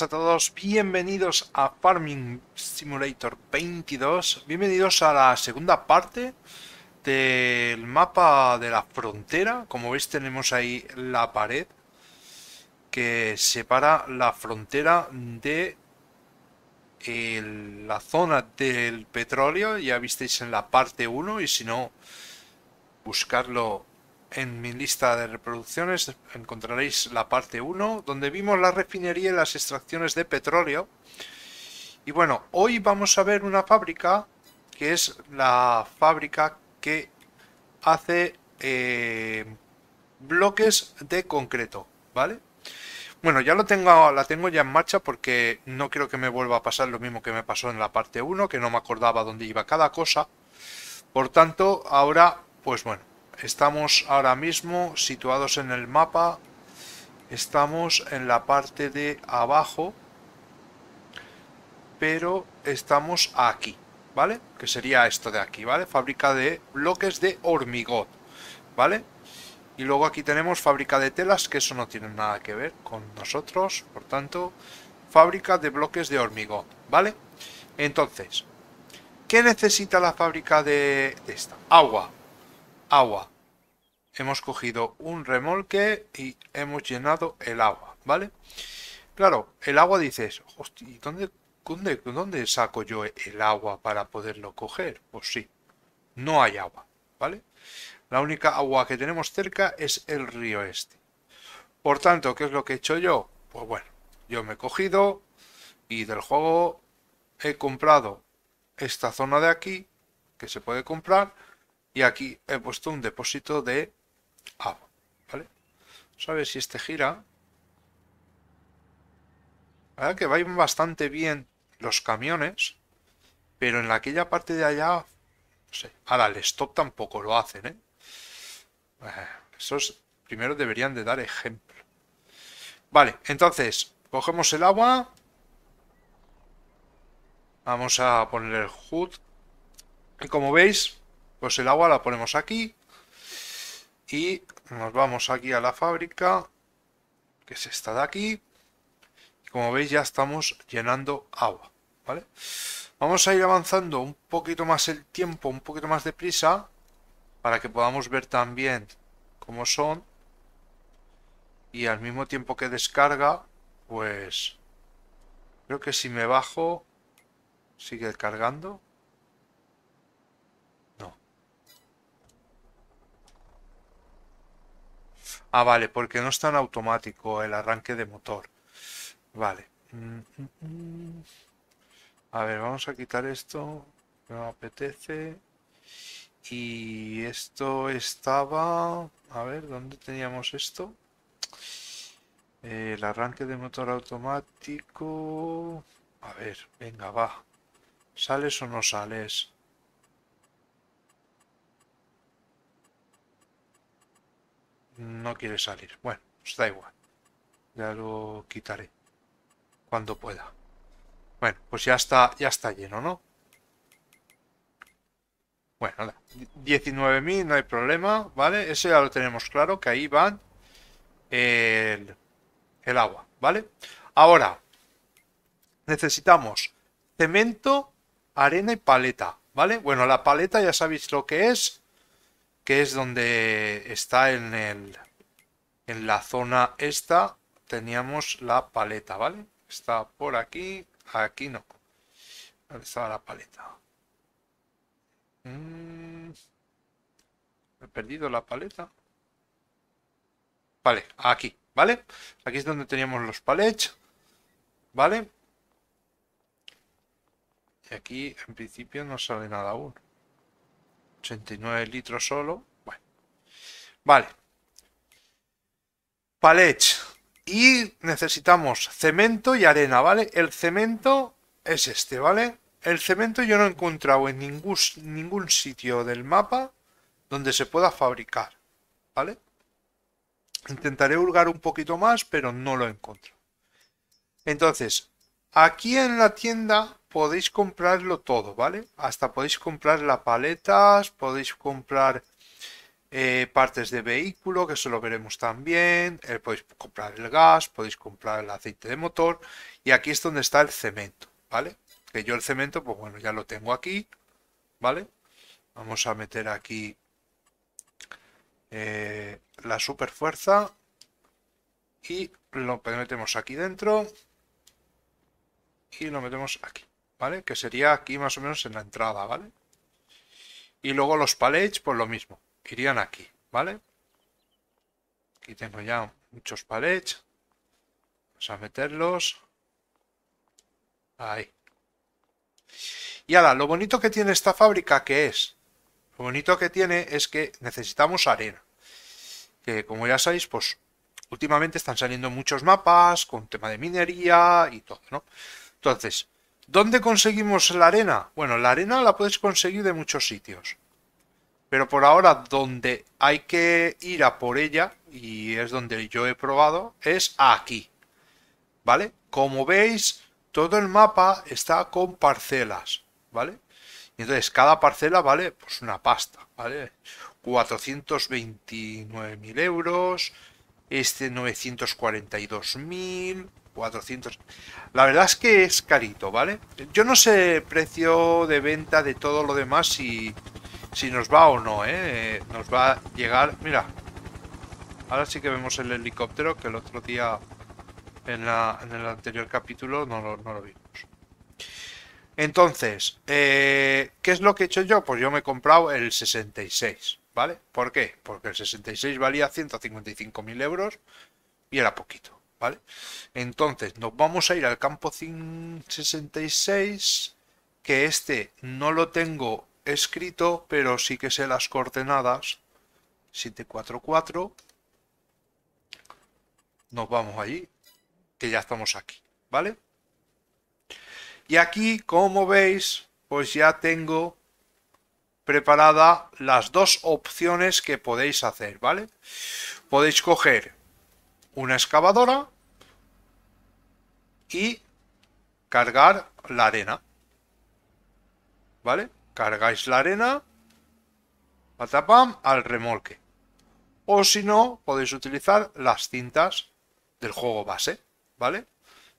a todos, bienvenidos a Farming Simulator 22, bienvenidos a la segunda parte del mapa de la frontera, como veis tenemos ahí la pared que separa la frontera de eh, la zona del petróleo, ya visteis en la parte 1 y si no buscarlo en mi lista de reproducciones encontraréis la parte 1, donde vimos la refinería y las extracciones de petróleo. Y bueno, hoy vamos a ver una fábrica, que es la fábrica que hace eh, bloques de concreto, ¿vale? Bueno, ya lo tengo, la tengo ya en marcha porque no creo que me vuelva a pasar lo mismo que me pasó en la parte 1, que no me acordaba dónde iba cada cosa. Por tanto, ahora, pues bueno, Estamos ahora mismo situados en el mapa. Estamos en la parte de abajo. Pero estamos aquí, ¿vale? Que sería esto de aquí, ¿vale? Fábrica de bloques de hormigón, ¿vale? Y luego aquí tenemos fábrica de telas, que eso no tiene nada que ver con nosotros. Por tanto, fábrica de bloques de hormigón, ¿vale? Entonces, ¿qué necesita la fábrica de esta? Agua, agua. Hemos cogido un remolque y hemos llenado el agua, ¿vale? Claro, el agua dices, hostia, ¿dónde, dónde, ¿dónde saco yo el agua para poderlo coger? Pues sí, no hay agua, ¿vale? La única agua que tenemos cerca es el río este. Por tanto, ¿qué es lo que he hecho yo? Pues bueno, yo me he cogido y del juego he comprado esta zona de aquí, que se puede comprar, y aquí he puesto un depósito de agua, ¿vale? Vamos a ver si este gira. Ahora que van bastante bien los camiones, pero en aquella parte de allá, no sé, ahora el stop tampoco lo hacen, ¿eh? Eh, Esos primero deberían de dar ejemplo. Vale, entonces, cogemos el agua. Vamos a poner el HUD. Y como veis, pues el agua la ponemos aquí. Y nos vamos aquí a la fábrica, que es esta de aquí. Y como veis ya estamos llenando agua, ¿vale? Vamos a ir avanzando un poquito más el tiempo, un poquito más deprisa, para que podamos ver también cómo son. Y al mismo tiempo que descarga, pues... Creo que si me bajo, sigue cargando. Ah, vale, porque no es tan automático el arranque de motor. Vale. Mm, mm, mm. A ver, vamos a quitar esto. No apetece. Y esto estaba... A ver, ¿dónde teníamos esto? El arranque de motor automático... A ver, venga, va. ¿Sales o no sales? no quiere salir. Bueno, está pues igual. Ya lo quitaré cuando pueda. Bueno, pues ya está, ya está lleno, ¿no? Bueno, 19.000, no hay problema, ¿vale? Eso ya lo tenemos claro, que ahí van el, el agua, ¿vale? Ahora, necesitamos cemento, arena y paleta, ¿vale? Bueno, la paleta ya sabéis lo que es, que es donde está en el en la zona esta teníamos la paleta, ¿vale? Está por aquí, aquí no. ¿Dónde estaba la paleta? Mm. he perdido la paleta. Vale, aquí, ¿vale? Aquí es donde teníamos los palets, ¿vale? Y aquí en principio no sale nada aún. 89 litros solo. Bueno. Vale. Palets. Y necesitamos cemento y arena, ¿vale? El cemento es este, ¿vale? El cemento yo no he encontrado en ningún, ningún sitio del mapa donde se pueda fabricar, ¿vale? Intentaré hurgar un poquito más, pero no lo encuentro. Entonces, aquí en la tienda podéis comprarlo todo, ¿vale? Hasta podéis comprar las paletas, podéis comprar eh, partes de vehículo, que eso lo veremos también, eh, podéis comprar el gas, podéis comprar el aceite de motor, y aquí es donde está el cemento, ¿vale? Que yo el cemento, pues bueno, ya lo tengo aquí, ¿vale? Vamos a meter aquí eh, la superfuerza. y lo metemos aquí dentro y lo metemos aquí ¿vale? Que sería aquí más o menos en la entrada, ¿vale? Y luego los palets, pues lo mismo, irían aquí, ¿vale? Aquí tengo ya muchos palets. Vamos a meterlos. Ahí. Y ahora, lo bonito que tiene esta fábrica, que es? Lo bonito que tiene es que necesitamos arena. Que como ya sabéis, pues últimamente están saliendo muchos mapas con tema de minería y todo, ¿no? Entonces, ¿Dónde conseguimos la arena? Bueno, la arena la puedes conseguir de muchos sitios. Pero por ahora donde hay que ir a por ella, y es donde yo he probado, es aquí. ¿Vale? Como veis, todo el mapa está con parcelas, ¿vale? Y entonces cada parcela vale pues una pasta, ¿vale? 429.000 euros, este 942.000, 400. La verdad es que es carito, ¿vale? Yo no sé precio de venta de todo lo demás si, si nos va o no, ¿eh? Nos va a llegar... Mira, ahora sí que vemos el helicóptero que el otro día en, el anterior capítulo no lo, no lo vimos. Entonces, eh, ¿qué es lo que he hecho yo? Pues yo me he comprado el 66, ¿vale? ¿Por qué? Porque el 66 valía 155.000 euros y era poquito. ¿vale? Entonces, nos vamos a ir al campo 66, que este no lo tengo escrito, pero sí que sé las coordenadas. 744. Nos vamos allí, que ya estamos aquí, ¿vale? Y aquí, como veis, pues ya tengo preparada las dos opciones que podéis hacer, ¿vale? Podéis coger una excavadora y cargar la arena. ¿Vale? Cargáis la arena, patapam, al remolque. O si no, podéis utilizar las cintas del juego base, ¿vale?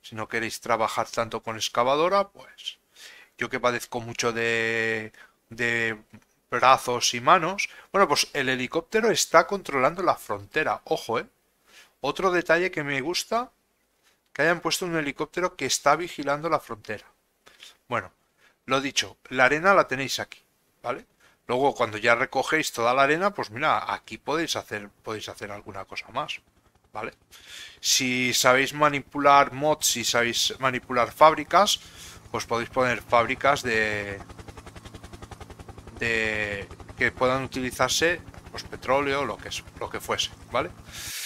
Si no queréis trabajar tanto con excavadora, pues yo que padezco mucho de, de brazos y manos. Bueno, pues el helicóptero está controlando la frontera, ojo, ¿eh? Otro detalle que me gusta, que hayan puesto un helicóptero que está vigilando la frontera. Bueno, lo dicho, la arena la tenéis aquí, ¿vale? Luego, cuando ya recogéis toda la arena, pues mira, aquí podéis hacer, podéis hacer alguna cosa más, ¿vale? Si sabéis manipular mods, si sabéis manipular fábricas, pues podéis poner fábricas de... de que puedan utilizarse, los pues, petróleo, lo que, es, lo que fuese, ¿vale? vale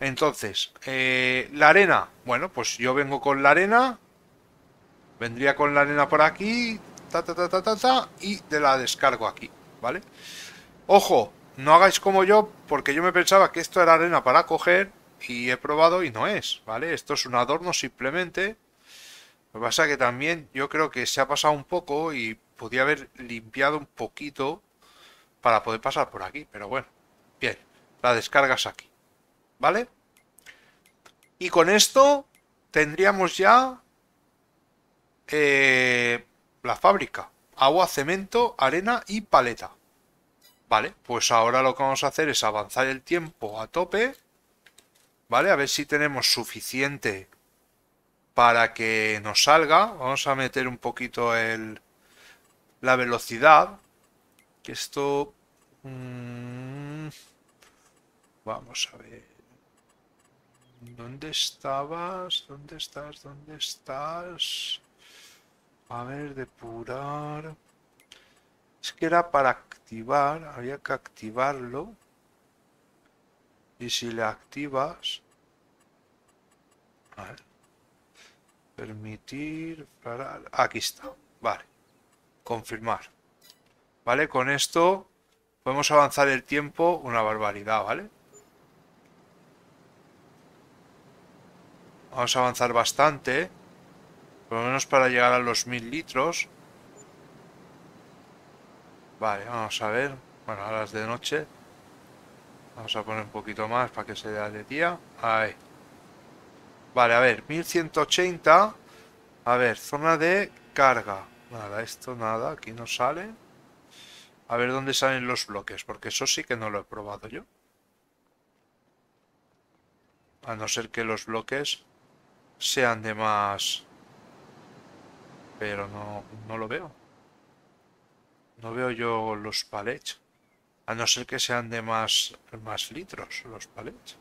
entonces, eh, la arena. Bueno, pues yo vengo con la arena. Vendría con la arena por aquí. Ta, ta, ta, ta, ta, Y te la descargo aquí. ¿Vale? Ojo, no hagáis como yo, porque yo me pensaba que esto era arena para coger. Y he probado y no es, ¿vale? Esto es un adorno simplemente. Lo que pasa que también yo creo que se ha pasado un poco y podía haber limpiado un poquito para poder pasar por aquí. Pero bueno, bien, la descargas aquí. ¿vale? Y con esto tendríamos ya eh, la fábrica. Agua, cemento, arena y paleta. Vale, pues ahora lo que vamos a hacer es avanzar el tiempo a tope. Vale, a ver si tenemos suficiente para que nos salga. Vamos a meter un poquito el, la velocidad. Que esto... Mm, vamos a ver. ¿Dónde estabas? ¿Dónde estás? ¿Dónde estás? A ver, depurar. Es que era para activar, había que activarlo. Y si le activas... Permitir... Aquí está. Vale. Confirmar. ¿Vale? Con esto podemos avanzar el tiempo una barbaridad, ¿vale? Vamos a avanzar bastante. Por lo menos para llegar a los mil litros. Vale, vamos a ver. Bueno, ahora es de noche. Vamos a poner un poquito más para que se vea de día. Ahí. Vale, a ver, 1180. A ver, zona de carga. Nada, esto nada, aquí no sale. A ver dónde salen los bloques, porque eso sí que no lo he probado yo. A no ser que los bloques sean de más... Pero no, lo veo. No veo yo los palets. A no ser que sean de más, más litros los palets.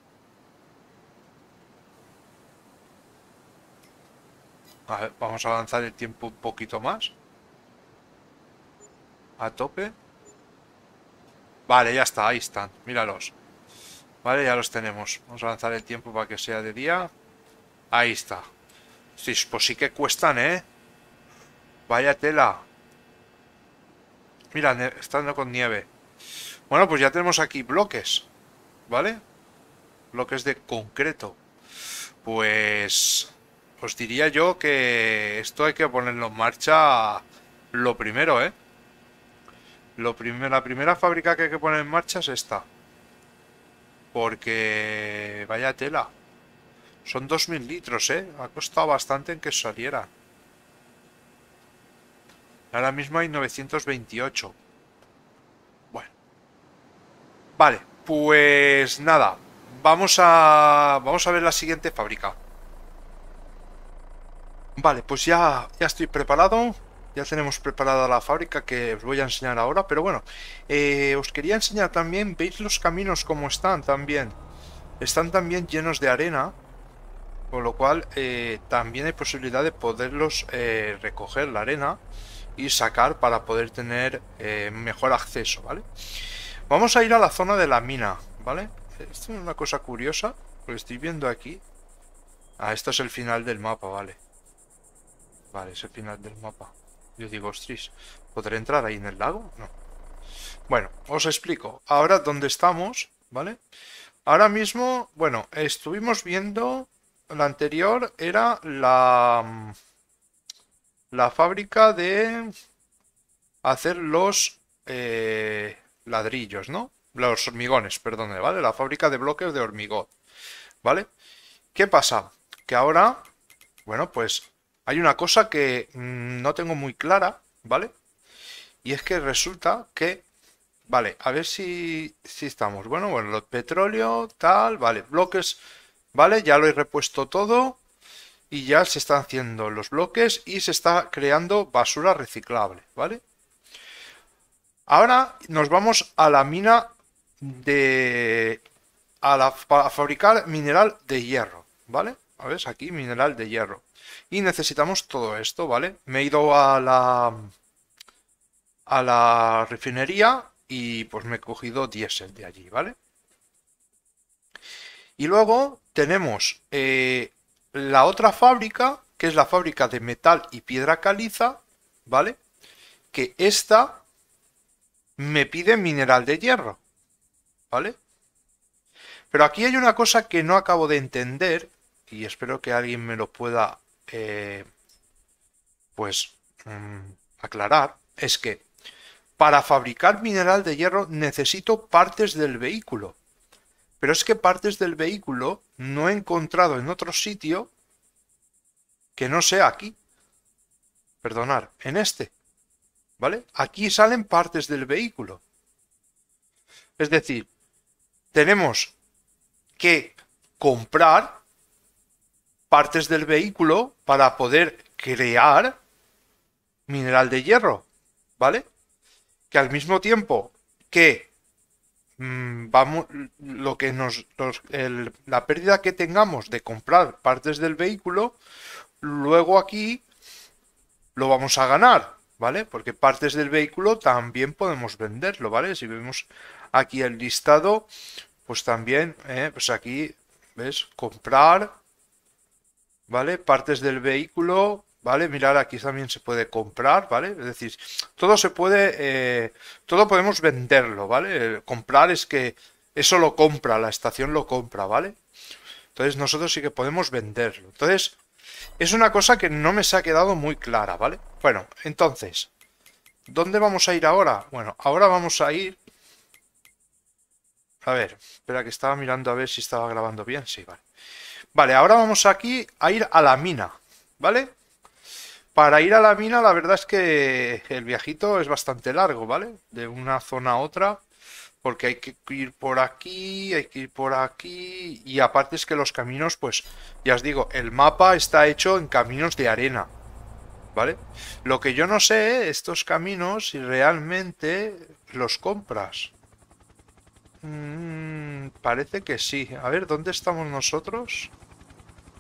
vamos a avanzar el tiempo un poquito más. A tope. Vale, ya está, ahí están, míralos. Vale, ya los tenemos. Vamos a avanzar el tiempo para que sea de día. Ahí está. pues sí que cuestan, ¿eh? Vaya tela. Mira, estando con nieve. Bueno, pues ya tenemos aquí bloques. ¿Vale? Bloques de concreto. Pues... Os diría yo que esto hay que ponerlo en marcha lo primero, ¿eh? Lo primero, la primera fábrica que hay que poner en marcha es esta. Porque... Vaya tela. Son 2.000 litros, ¿eh? Ha costado bastante en que saliera. Ahora mismo hay 928. Bueno. Vale, pues nada. Vamos a... Vamos a ver la siguiente fábrica. Vale, pues ya, ya estoy preparado. Ya tenemos preparada la fábrica que os voy a enseñar ahora. Pero bueno, eh, os quería enseñar también... ¿Veis los caminos como están también? Están también llenos de arena con lo cual eh, también hay posibilidad de poderlos eh, recoger la arena y sacar para poder tener eh, mejor acceso, ¿vale? Vamos a ir a la zona de la mina, ¿vale? Esto es una cosa curiosa, porque estoy viendo aquí. Ah, esto es el final del mapa, vale. Vale, es el final del mapa. Yo digo, ostris, ¿podré entrar ahí en el lago? No. Bueno, os explico. Ahora, ¿dónde estamos? ¿Vale? Ahora mismo, bueno, estuvimos viendo la anterior era la, mm, la fábrica de hacer los eh, ladrillos, ¿no? Los hormigones, perdón, ¿vale? La fábrica de bloques de hormigón, ¿vale? ¿Qué pasa? Que ahora, bueno, pues hay una cosa que mm, no tengo muy clara, ¿vale? Y es que resulta que, vale, a ver si, si estamos, bueno, bueno, los petróleo, tal, vale, bloques ¿Vale? Ya lo he repuesto todo y ya se están haciendo los bloques y se está creando basura reciclable, ¿vale? Ahora nos vamos a la mina de... A la, para fabricar mineral de hierro, ¿vale? A ver, aquí mineral de hierro. Y necesitamos todo esto, ¿vale? Me he ido a la... a la refinería y pues me he cogido diésel de allí, ¿vale? Y luego tenemos eh, la otra fábrica, que es la fábrica de metal y piedra caliza, ¿vale? Que esta me pide mineral de hierro, ¿vale? Pero aquí hay una cosa que no acabo de entender y espero que alguien me lo pueda, eh, pues, mm, aclarar. Es que para fabricar mineral de hierro necesito partes del vehículo. Pero es que partes del vehículo no he encontrado en otro sitio que no sea aquí. Perdonar, en este. ¿Vale? Aquí salen partes del vehículo. Es decir, tenemos que comprar partes del vehículo para poder crear mineral de hierro, ¿vale? Que al mismo tiempo que Mm, vamos, lo que nos, la pérdida que tengamos de comprar partes del vehículo, luego aquí lo vamos a ganar, ¿vale? Porque partes del vehículo también podemos venderlo, ¿vale? Si vemos aquí el listado, pues también, eh, pues aquí, ¿ves? Comprar, ¿vale? Partes del vehículo, ¿vale? Mirar, aquí también se puede comprar, ¿vale? Es decir, todo se puede, eh, todo podemos venderlo, ¿vale? comprar es que eso lo compra, la estación lo compra, ¿vale? Entonces nosotros sí que podemos venderlo. Entonces, es una cosa que no me se ha quedado muy clara, ¿vale? Bueno, entonces, ¿dónde vamos a ir ahora? Bueno, ahora vamos a ir... A ver, espera que estaba mirando a ver si estaba grabando bien. Sí, vale. Vale, ahora vamos aquí a ir a la mina, ¿vale? Para ir a la mina, la verdad es que el viajito es bastante largo, ¿vale? De una zona a otra, porque hay que ir por aquí, hay que ir por aquí, y aparte es que los caminos, pues, ya os digo, el mapa está hecho en caminos de arena, ¿vale? Lo que yo no sé, estos caminos, si realmente los compras. Mm, parece que sí. A ver, ¿dónde estamos nosotros?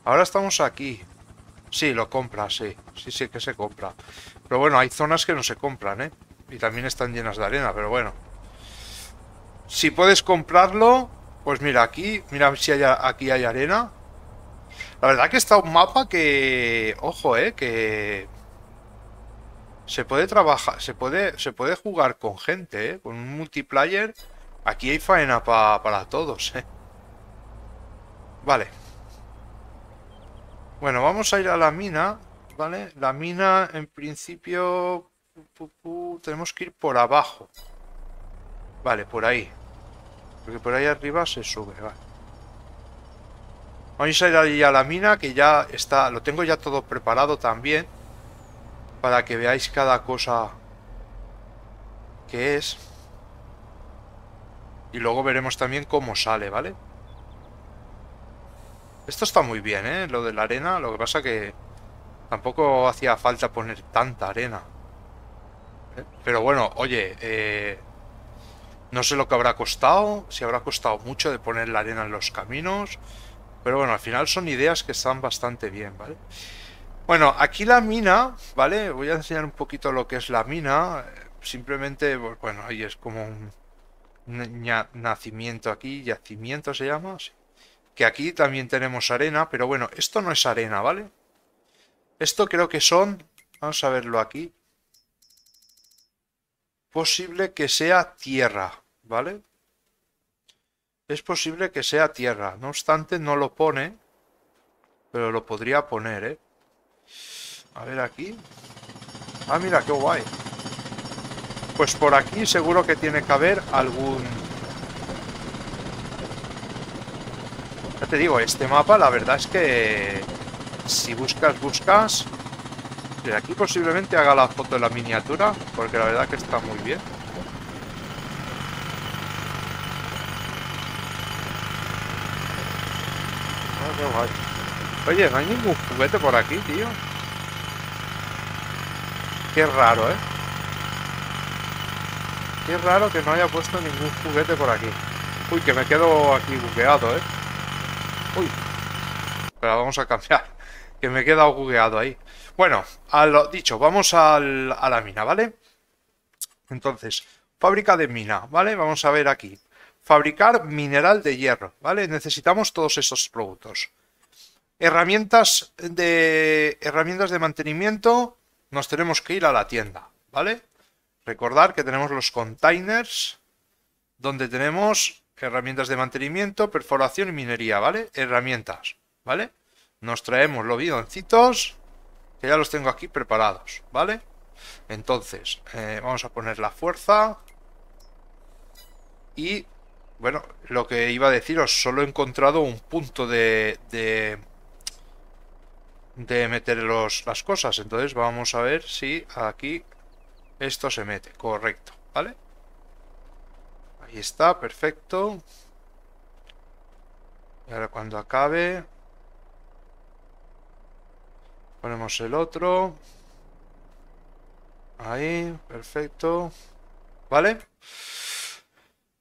Ahora estamos aquí. Sí, lo compra, sí. Sí, sí que se compra. Pero bueno, hay zonas que no se compran, ¿eh? Y también están llenas de arena, pero bueno. Si puedes comprarlo, pues mira, aquí, mira si hay, aquí hay arena. La verdad que está un mapa que, ojo, eh, que se puede trabajar, se puede, se puede jugar con gente, eh, con un multiplayer. Aquí hay faena para todos, eh. Vale. Bueno, vamos a ir a la mina, ¿vale? La mina, en principio, tenemos que ir por abajo. Vale, por ahí. Porque por ahí arriba se sube, vale. Vamos a ir ahí a la mina, que ya está, lo tengo ya todo preparado también. Para que veáis cada cosa que es. Y luego veremos también cómo sale, ¿vale? vale esto está muy bien, ¿eh? Lo de la arena, lo que pasa que tampoco hacía falta poner tanta arena. ¿Eh? Pero bueno, oye, eh, no sé lo que habrá costado, si habrá costado mucho de poner la arena en los caminos. Pero bueno, al final son ideas que están bastante bien, ¿vale? Bueno, aquí la mina, ¿vale? Voy a enseñar un poquito lo que es la mina. Simplemente, bueno, ahí es como un nacimiento aquí, yacimiento se llama, sí que aquí también tenemos arena, pero bueno, esto no es arena, ¿vale? Esto creo que son, vamos a verlo aquí, posible que sea tierra, ¿vale? Es posible que sea tierra, no obstante no lo pone, pero lo podría poner, ¿eh? A ver aquí. Ah, mira, qué guay. Pues por aquí seguro que tiene que haber algún Ya te digo, este mapa la verdad es que si buscas, buscas. De aquí posiblemente haga la foto de la miniatura, porque la verdad que está muy bien. Ah, Oye, no hay ningún juguete por aquí, tío. Qué raro, ¿eh? Qué raro que no haya puesto ningún juguete por aquí. Uy, que me quedo aquí buqueado, ¿eh? Pero vamos a cambiar. Que me he quedado ahí. Bueno, a lo dicho, vamos a la mina, ¿vale? Entonces, fábrica de mina, ¿vale? Vamos a ver aquí. Fabricar mineral de hierro, ¿vale? Necesitamos todos estos productos. Herramientas de, herramientas de mantenimiento, nos tenemos que ir a la tienda, ¿vale? Recordar que tenemos los containers, donde tenemos herramientas de mantenimiento, perforación y minería, ¿vale? Herramientas, ¿vale? Nos traemos los bidoncitos, que ya los tengo aquí preparados, ¿vale? Entonces, eh, vamos a poner la fuerza. Y, bueno, lo que iba a deciros, solo he encontrado un punto de... de, de meter las cosas entonces vamos a ver si aquí esto se mete correcto vale Ahí está, perfecto. Y ahora cuando acabe... Ponemos el otro. Ahí, perfecto. ¿Vale?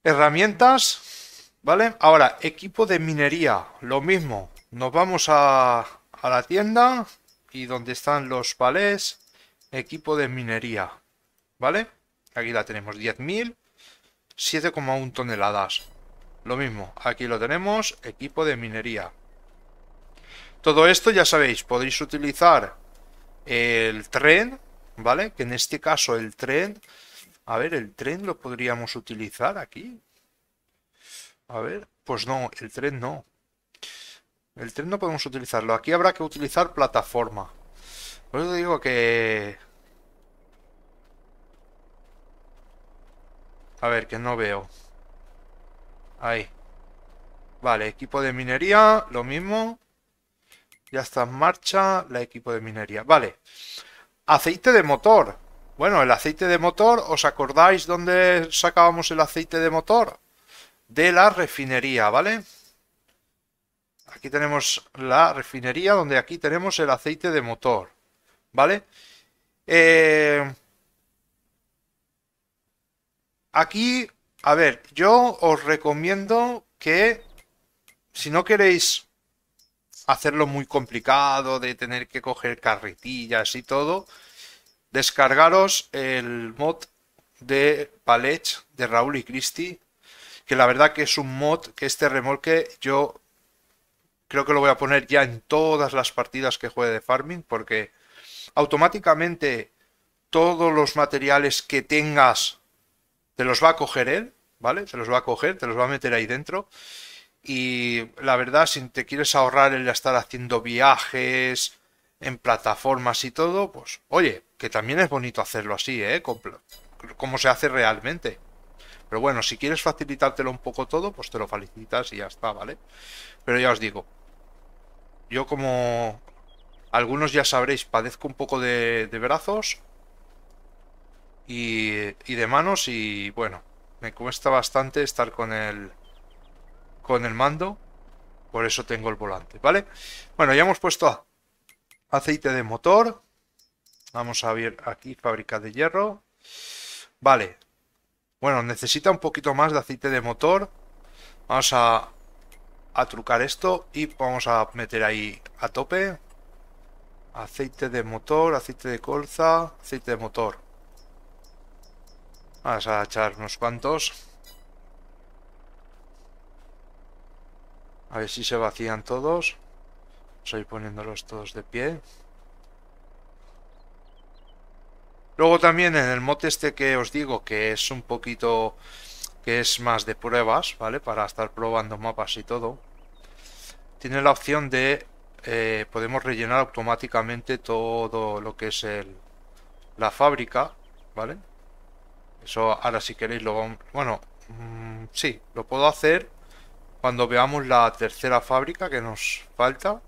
Herramientas. ¿Vale? Ahora, equipo de minería. Lo mismo. Nos vamos a, la tienda y donde están los palés. Equipo de minería. ¿Vale? Aquí la tenemos 10.000. 7,1 toneladas. Lo mismo, aquí lo tenemos, equipo de minería. Todo esto ya sabéis, podéis utilizar el tren, ¿vale? Que en este caso el tren, a ver, el tren lo podríamos utilizar aquí. A ver, pues no, el tren no. El tren no podemos utilizarlo. Aquí habrá que utilizar plataforma. Por eso digo que A ver, que no veo. Ahí. Vale, equipo de minería, lo mismo. Ya está en marcha la equipo de minería. Vale. Aceite de motor. Bueno, el aceite de motor, ¿os acordáis dónde sacábamos el aceite de motor? De la refinería, ¿vale? Aquí tenemos la refinería, donde aquí tenemos el aceite de motor, ¿vale? Eh, Aquí, a ver, yo os recomiendo que si no queréis hacerlo muy complicado, de tener que coger carretillas y todo, descargaros el mod de Palech de Raúl y Cristi, que la verdad que es un mod que este remolque yo creo que lo voy a poner ya en todas las partidas que juegue de farming, porque automáticamente todos los materiales que tengas te los va a coger él, ¿vale? Te los va a coger, te los va a meter ahí dentro. Y la verdad, si te quieres ahorrar el estar haciendo viajes en plataformas y todo, pues oye, que también es bonito hacerlo así, ¿eh? Como se hace realmente. Pero bueno, si quieres facilitártelo un poco todo, pues te lo facilitas y ya está, ¿vale? Pero ya os digo, yo como algunos ya sabréis, padezco un poco de, de brazos y, de manos y bueno, me cuesta bastante estar con el, con el mando, por eso tengo el volante, ¿vale? Bueno, ya hemos puesto aceite de motor, vamos a ver aquí fábrica de hierro, vale, bueno, necesita un poquito más de aceite de motor, vamos a, a trucar esto y vamos a meter ahí a tope aceite de motor, aceite de colza, aceite de motor. Vamos a echar unos cuantos. A ver si se vacían todos. Soy poniéndolos todos de pie. Luego también en el mote este que os digo, que es un poquito... que es más de pruebas, ¿vale? Para estar probando mapas y todo. Tiene la opción de... Eh, podemos rellenar automáticamente todo lo que es el, la fábrica, ¿vale? Eso ahora si queréis lo Bueno, mm, sí, lo puedo hacer cuando veamos la tercera fábrica que nos falta.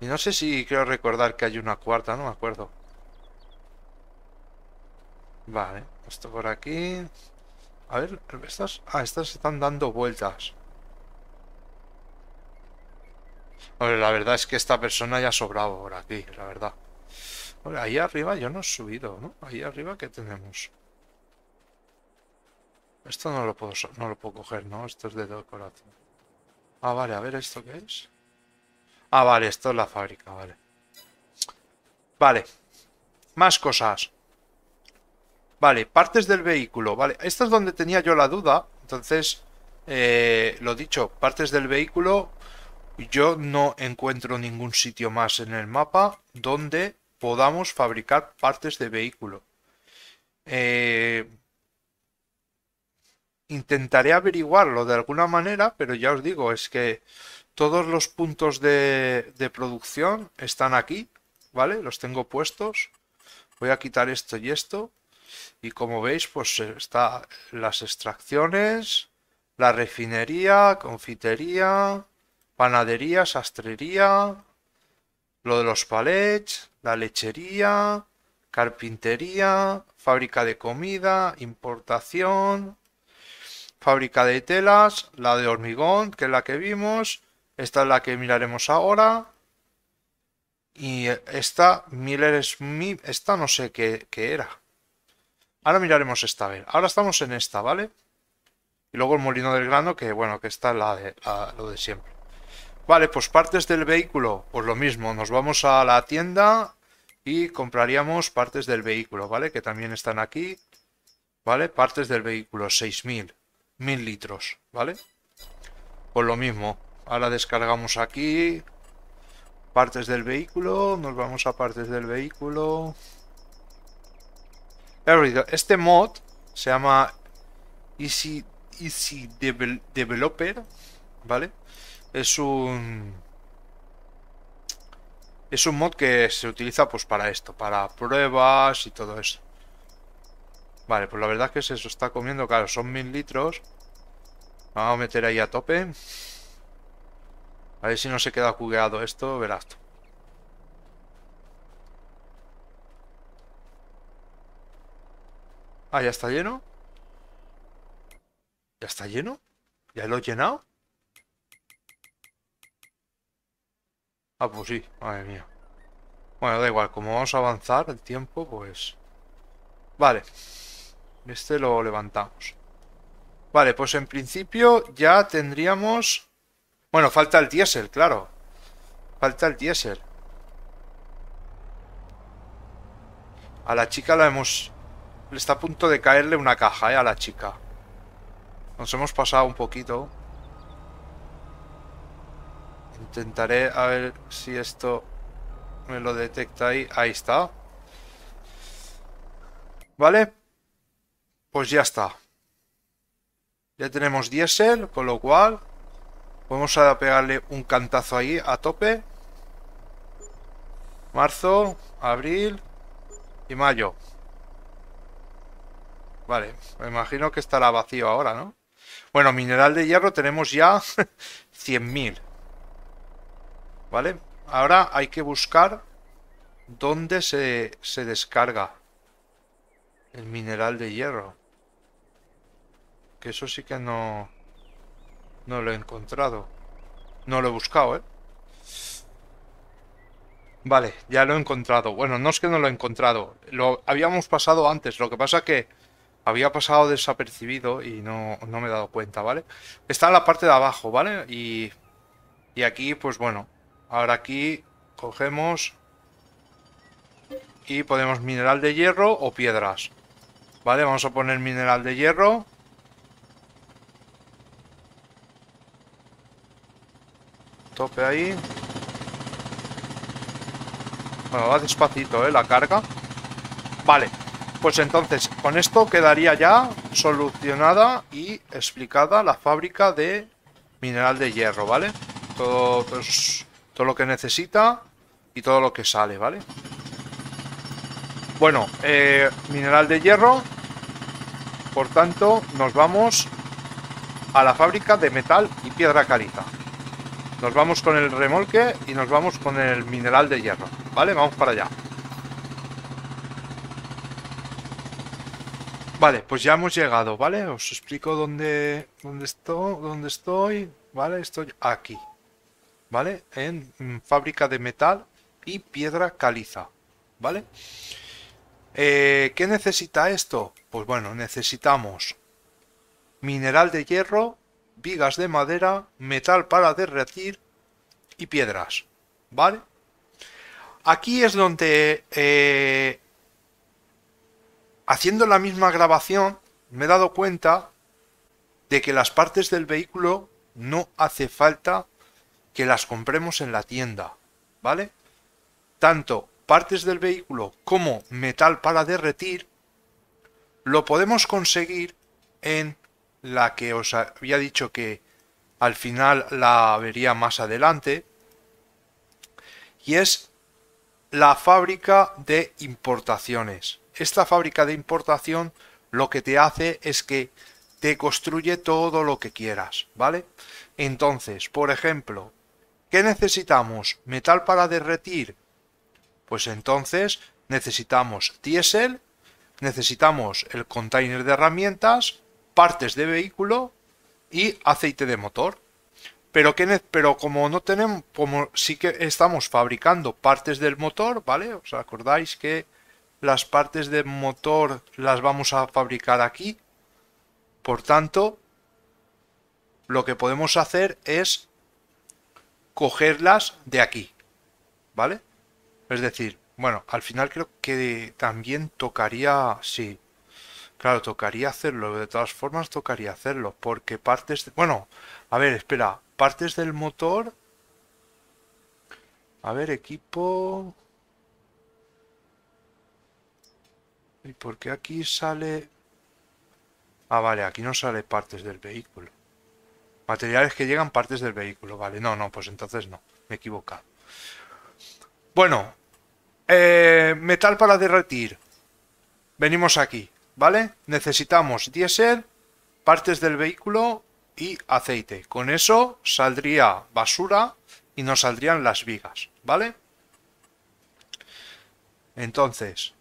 Y no sé si Quiero recordar que hay una cuarta, no me acuerdo. Vale, esto por aquí. A ver, estas... Ah, estas están dando vueltas. Hombre, la verdad es que esta persona ya ha sobrado por aquí, la verdad. Hombre, ahí arriba yo no he subido, ¿no? Ahí arriba, ¿qué tenemos? Esto no lo puedo, no lo puedo coger, ¿no? Esto es de decoración. Ah, vale, a ver, ¿esto qué es? Ah, vale, esto es la fábrica, vale. Vale. Más cosas. Vale, partes del vehículo. Vale, esto es donde tenía yo la duda. Entonces, eh, lo dicho, partes del vehículo yo no encuentro ningún sitio más en el mapa donde podamos fabricar partes de vehículo. Eh, intentaré averiguarlo de alguna manera, pero ya os digo, es que todos los puntos de, de producción están aquí, ¿vale? Los tengo puestos. Voy a quitar esto y esto. Y como veis, pues eh, está las extracciones, la refinería, confitería, Panadería, sastrería, lo de los palets, la lechería, carpintería, fábrica de comida, importación, fábrica de telas, la de hormigón, que es la que vimos, esta es la que miraremos ahora, y esta Miller Smith, esta no sé qué, era. Ahora miraremos esta, vez, ahora estamos en esta, ¿vale? Y luego el molino del grano, que bueno, que esta es la de, lo de siempre. Vale, pues partes del vehículo, pues lo mismo, nos vamos a la tienda y compraríamos partes del vehículo, ¿vale? Que también están aquí, ¿vale? Partes del vehículo, 6.000, 1.000 litros, ¿vale? Pues lo mismo, ahora descargamos aquí, partes del vehículo, nos vamos a partes del vehículo. Este mod se llama Easy, Developer, ¿vale? Es un... Es un mod que se utiliza pues para esto, para pruebas y todo eso. Vale, pues la verdad es que se está comiendo, claro, son mil litros. Vamos a meter ahí a tope. A ver si no se queda jugueado esto, verás. Ah, ya está lleno. ¿Ya está lleno? ¿Ya lo he llenado? Ah, pues sí, madre mía. Bueno, da igual, como vamos a avanzar el tiempo, pues... Vale. Este lo levantamos. Vale, pues en principio ya tendríamos... Bueno, falta el diésel, claro. Falta el diésel. A la chica la hemos... Le Está a punto de caerle una caja, ¿eh? A la chica. Nos hemos pasado un poquito. Intentaré a ver si esto me lo detecta ahí. Ahí está. ¿Vale? Pues ya está. Ya tenemos diésel, con lo cual podemos a pegarle un cantazo ahí a tope. Marzo, abril y mayo. Vale, me imagino que estará vacío ahora, ¿no? Bueno, mineral de hierro tenemos ya 100.000. ¿Vale? Ahora hay que buscar dónde se, descarga el mineral de hierro. Que eso sí que no... No lo he encontrado. No lo he buscado, ¿eh? Vale, ya lo he encontrado. Bueno, no es que no lo he encontrado. Lo habíamos pasado antes. Lo que pasa que había pasado desapercibido y no, no me he dado cuenta, ¿vale? Está en la parte de abajo, ¿vale? Y, y aquí, pues bueno, Ahora aquí cogemos y podemos mineral de hierro o piedras. Vale, vamos a poner mineral de hierro. Tope ahí. Bueno, va despacito, ¿eh? La carga. Vale, pues entonces, con esto quedaría ya solucionada y explicada la fábrica de mineral de hierro, ¿vale? Todo, pues, todo lo que necesita y todo lo que sale, ¿vale? Bueno, eh, mineral de hierro. Por tanto, nos vamos a la fábrica de metal y piedra caliza. Nos vamos con el remolque y nos vamos con el mineral de hierro. ¿Vale? Vamos para allá. Vale, pues ya hemos llegado, ¿vale? Os explico dónde, dónde, estoy, dónde estoy, ¿vale? Estoy aquí. ¿vale? En, fábrica de metal y piedra caliza, ¿vale? Eh, ¿Qué necesita esto? Pues bueno, necesitamos mineral de hierro, vigas de madera, metal para derretir y piedras, ¿vale? Aquí es donde, eh, haciendo la misma grabación, me he dado cuenta de que las partes del vehículo no hace falta que las compremos en la tienda, ¿vale? Tanto partes del vehículo como metal para derretir, lo podemos conseguir en la que os había dicho que al final la vería más adelante, y es la fábrica de importaciones. Esta fábrica de importación lo que te hace es que te construye todo lo que quieras, ¿vale? Entonces, por ejemplo, ¿Qué necesitamos? ¿Metal para derretir? Pues entonces necesitamos diésel, necesitamos el container de herramientas, partes de vehículo y aceite de motor. Pero, pero como no tenemos, como sí que estamos fabricando partes del motor, ¿vale? ¿Os acordáis que las partes del motor las vamos a fabricar aquí? Por tanto, lo que podemos hacer es cogerlas de aquí. ¿Vale? Es decir, bueno, al final creo que también tocaría, sí, claro, tocaría hacerlo, de todas formas tocaría hacerlo, porque partes, bueno, a ver, espera, partes del motor, a ver, equipo, ¿y porque aquí sale? Ah, vale, aquí no sale partes del vehículo. Materiales que llegan partes del vehículo. Vale, no, no, pues entonces no. Me equivocado. Bueno, eh, metal para derretir. Venimos aquí, ¿vale? Necesitamos diésel, partes del vehículo y aceite. Con eso saldría basura y nos saldrían las vigas, ¿vale? Entonces,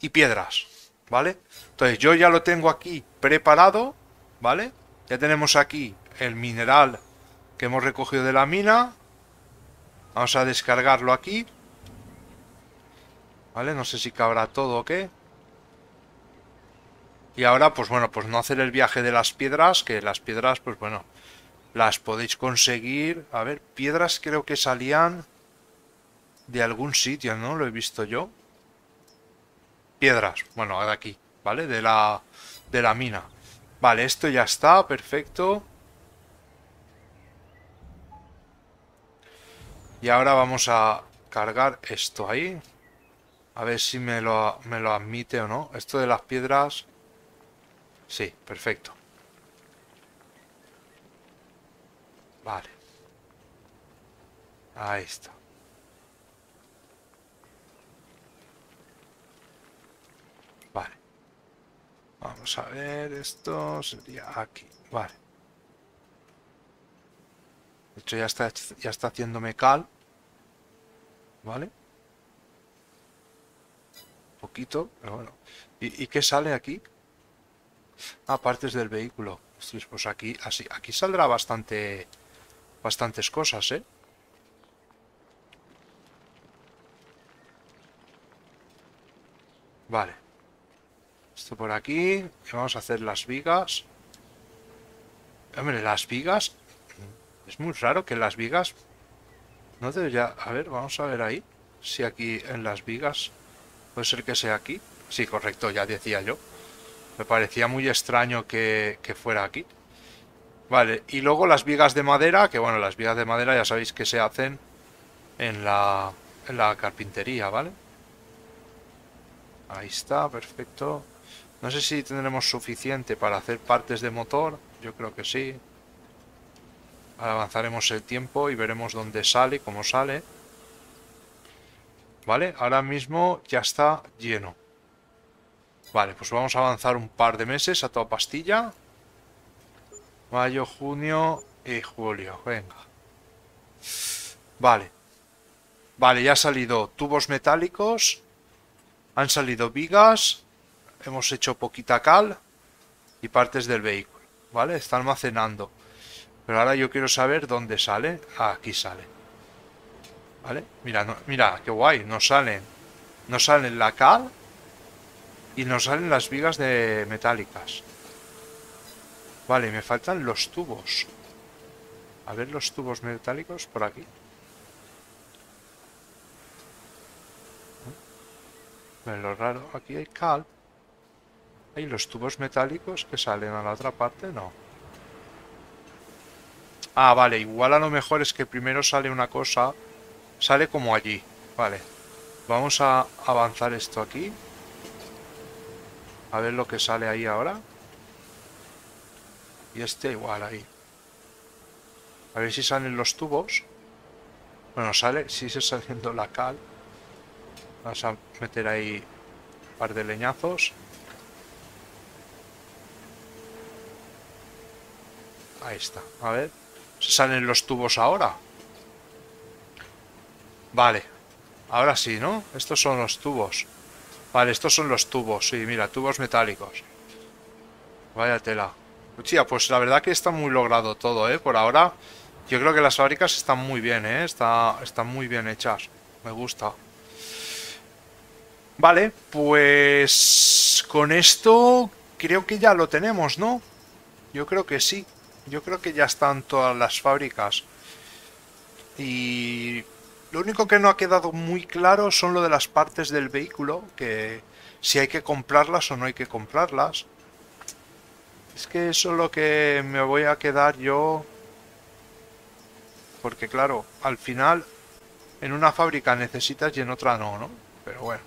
y piedras, ¿vale? Entonces yo ya lo tengo aquí preparado, ¿vale? Ya tenemos aquí el mineral que hemos recogido de la mina. Vamos a descargarlo aquí. ¿Vale? No sé si cabrá todo o qué. Y ahora, pues bueno, pues no hacer el viaje de las piedras, que las piedras, pues bueno, las podéis conseguir. A ver, piedras creo que salían de algún sitio, ¿no? Lo he visto yo. Piedras, bueno, de aquí, ¿vale? De la, de la mina. Vale, esto ya está, perfecto. Y ahora vamos a cargar esto ahí. A ver si me lo, admite o no. Esto de las piedras... Sí, perfecto. Vale. Ahí está. Vale. Vamos a ver, esto sería aquí. Vale. De hecho, ya está, ya está haciéndome cal. ¿Vale? Un poquito, pero bueno. ¿Y, ¿Y, qué sale aquí? Ah, partes del vehículo. Pues aquí, así, aquí saldrá bastante, bastantes cosas, ¿eh? Vale. Esto por aquí. Vamos a hacer las vigas. Hombre, las vigas es muy raro que las vigas... No debería... A ver, vamos a ver ahí. Si aquí en las vigas... Puede ser que sea aquí. Sí, correcto, ya decía yo. Me parecía muy extraño que, fuera aquí. Vale, y luego las vigas de madera, que bueno, las vigas de madera ya sabéis que se hacen en la, en la carpintería, ¿vale? Ahí está, perfecto. No sé si tendremos suficiente para hacer partes de motor. Yo creo que sí. Avanzaremos el tiempo y veremos dónde sale, cómo sale. ¿Vale? Ahora mismo ya está lleno. Vale, pues vamos a avanzar un par de meses a toda pastilla. Mayo, junio y julio. Venga. Vale. Vale, ya ha salido tubos metálicos. Han salido vigas. Hemos hecho poquita cal. Y partes del vehículo. Vale, está almacenando. Pero ahora yo quiero saber dónde sale. Ah, aquí sale. ¿Vale? Mira, mira, qué guay. Nos salen. no salen la cal. Y nos salen las vigas de metálicas. Vale, me faltan los tubos. A ver los tubos metálicos por aquí. Pero lo raro, aquí hay cal. ¿Hay los tubos metálicos que salen a la otra parte? No. Ah, vale, igual a lo mejor es que primero sale una cosa, sale como allí, vale. Vamos a avanzar esto aquí. A ver lo que sale ahí ahora. Y este igual ahí. A ver si salen los tubos. Bueno, sale, Sí se está haciendo la cal. Vamos a meter ahí un par de leñazos. Ahí está, a ver salen los tubos ahora. Vale. Ahora sí, ¿no? Estos son los tubos. Vale, estos son los tubos. Sí, mira, tubos metálicos. Vaya tela. pues la verdad que está muy logrado todo, ¿eh? Por ahora, yo creo que las fábricas están muy bien, ¿eh? Está, están muy bien hechas. Me gusta. Vale, pues... Con esto creo que ya lo tenemos, ¿no? Yo creo que sí. Yo creo que ya están todas las fábricas. Y lo único que no ha quedado muy claro son lo de las partes del vehículo, que si hay que comprarlas o no hay que comprarlas. Es que eso es lo que me voy a quedar yo. Porque claro, al final en una fábrica necesitas y en otra no, ¿no? Pero bueno,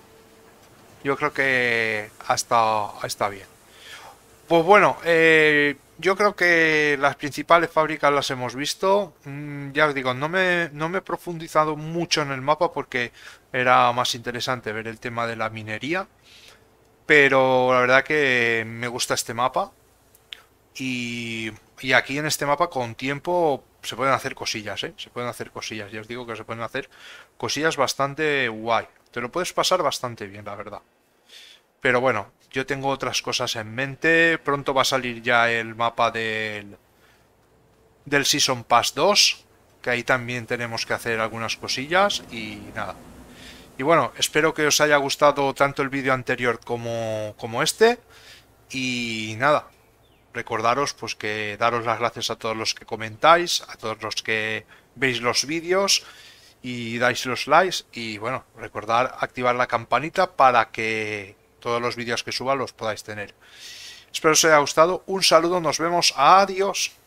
yo creo que hasta está bien. Pues bueno, eh, yo creo que las principales fábricas las hemos visto. Mm, ya os digo, no me, no me he profundizado mucho en el mapa porque era más interesante ver el tema de la minería. Pero la verdad que me gusta este mapa. Y, y aquí en este mapa con tiempo se pueden hacer cosillas, ¿eh? Se pueden hacer cosillas. Ya os digo que se pueden hacer cosillas bastante guay. Te lo puedes pasar bastante bien, la verdad. Pero bueno, yo tengo otras cosas en mente. Pronto va a salir ya el mapa del, del Season Pass 2. Que ahí también tenemos que hacer algunas cosillas. Y nada. Y bueno, espero que os haya gustado tanto el vídeo anterior como, como este. Y nada, recordaros pues que daros las gracias a todos los que comentáis, a todos los que veis los vídeos y dais los likes y bueno, recordar activar la campanita para que todos los vídeos que suba los podáis tener. Espero os haya gustado. Un saludo, nos vemos. Adiós.